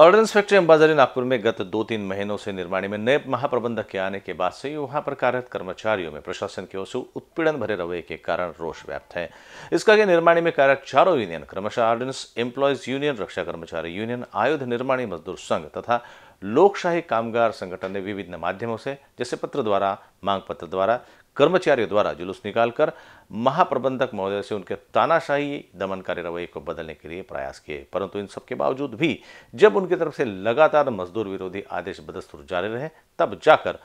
ordnance factory Ambazari Nagpur में गत दो तीन महीनों से निर्माण में नए महाप्रबंधक के आने के बाद से ही वहां पर कार्यरत कर्मचारियों में प्रशासन की ओर से उत्पीड़न भरे रवैये के कारण रोष व्याप्त है इसका के निर्माण में कार्यरत चारों यूनियन क्रमशः ऑर्डिनेंस एम्प्लॉयज यूनियन रक्षा कर्मचारी यूनियन आयुध निर्माणी मजदूर संघ तथा लोकशाही कामगार संगठन ने विभिन्न माध्यमों से जैसे पत्र द्वारा मांग पत्र द्वारा कर्मचारियों द्वारा जुलूस निकालकर महाप्रबंधक महोदय से उनके तानाशाही दमनकारी रवैये को बदलने के लिए प्रयास किए परंतु इन सबके बावजूद भी जब उनकी तरफ से लगातार मजदूर विरोधी आदेश बदस्तूर जारी रहे तब जाकर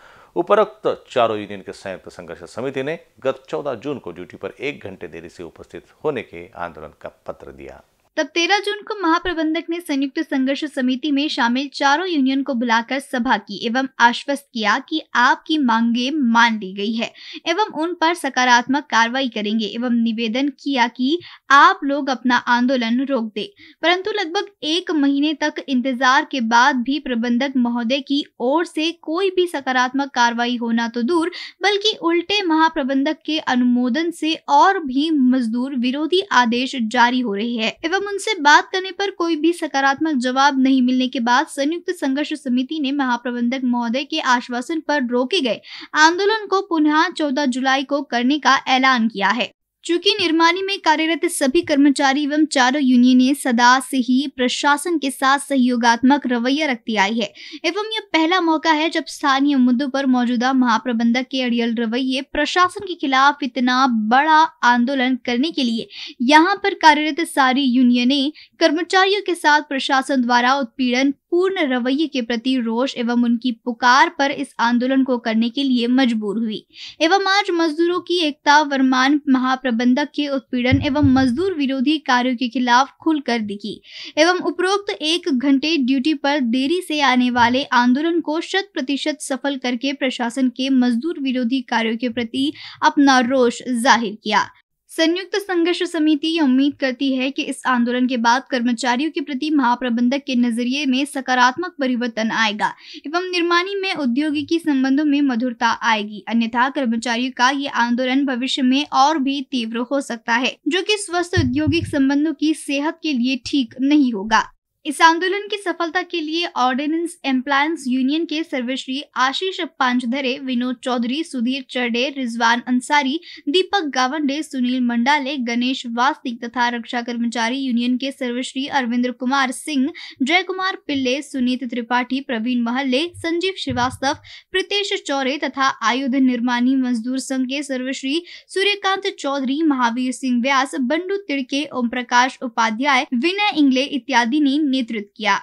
उपरोक्त चारों यूनियन के संयुक्त संघर्ष समिति ने गत 14 जून को ड्यूटी पर एक घंटे देरी से उपस्थित होने के आंदोलन का पत्र दिया तब 13 जून को महाप्रबंधक ने संयुक्त संघर्ष समिति में शामिल चारों यूनियन को बुलाकर सभा की एवं आश्वस्त किया कि आपकी मांगे मान ली गई है एवं उन पर सकारात्मक कार्रवाई करेंगे एवं निवेदन किया कि आप लोग अपना आंदोलन रोक दे परंतु लगभग एक महीने तक इंतजार के बाद भी प्रबंधक महोदय की ओर से कोई भी सकारात्मक कार्रवाई होना तो दूर बल्कि उल्टे महाप्रबंधक के अनुमोदन से और भी मजदूर विरोधी आदेश जारी हो रहे हैं एवं उनसे बात करने पर कोई भी सकारात्मक जवाब नहीं मिलने के बाद संयुक्त संघर्ष समिति ने महाप्रबंधक महोदय के आश्वासन पर रोके गए आंदोलन को पुनः चौदह जुलाई को करने का ऐलान किया है चूंकि निर्माणी में कार्यरत सभी कर्मचारी एवं चारों यूनियन सदा से ही प्रशासन के साथ सहयोगात्मक रवैया रखती आई है एवं यह पहला मौका है जब स्थानीय मुद्दों पर मौजूदा महाप्रबंधक के अड़ियल रवैये प्रशासन के खिलाफ इतना बड़ा आंदोलन करने के लिए यहाँ पर कार्यरत सारी यूनियने कर्मचारियों के साथ प्रशासन द्वारा उत्पीड़न पूर्ण रवैये के प्रति रोष एवं उनकी पुकार पर इस आंदोलन को करने के लिए मजबूर हुई एवं आज मजदूरों की एकता वर्मान महाप्रबंधक के उत्पीड़न एवं मजदूर विरोधी कार्यों के खिलाफ खुलकर दिखी एवं उपरोक्त एक घंटे ड्यूटी पर देरी से आने वाले आंदोलन को शत प्रतिशत सफल करके प्रशासन के मजदूर विरोधी कार्यो के प्रति अपना रोष जाहिर किया संयुक्त संघर्ष समिति ये उम्मीद करती है कि इस आंदोलन के बाद कर्मचारियों के प्रति महाप्रबंधक के नजरिए में सकारात्मक परिवर्तन आएगा एवं निर्माणी में औद्योगिकी संबंधों में मधुरता आएगी अन्यथा कर्मचारियों का ये आंदोलन भविष्य में और भी तीव्र हो सकता है जो कि स्वस्थ औद्योगिक संबंधों की सेहत के लिए ठीक नहीं होगा इस आंदोलन की सफलता के लिए ऑर्डिनेंस एम्प्लायंस यूनियन के सर्वश्री आशीष पांचधरे विनोद चौधरी सुधीर चरडे रिजवान अंसारी दीपक गावंडे सुनील मंडाले गणेश वास्तिक तथा रक्षा कर्मचारी यूनियन के सर्वश्री अरविंद कुमार सिंह जय कुमार पिल्ले सुनीत त्रिपाठी प्रवीण महल्ले संजीव श्रीवास्तव प्रीतेश चौरे तथा आयुध निर्माणी मजदूर संघ के सर्वश्री सूर्यकांत चौधरी महावीर सिंह व्यास बंडू तिड़के ओम प्रकाश उपाध्याय विनय इंगले इत्यादि ने नेतृत्व किया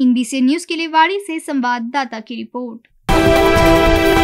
इन न्यूज के लिए वाड़ी से संवाददाता की रिपोर्ट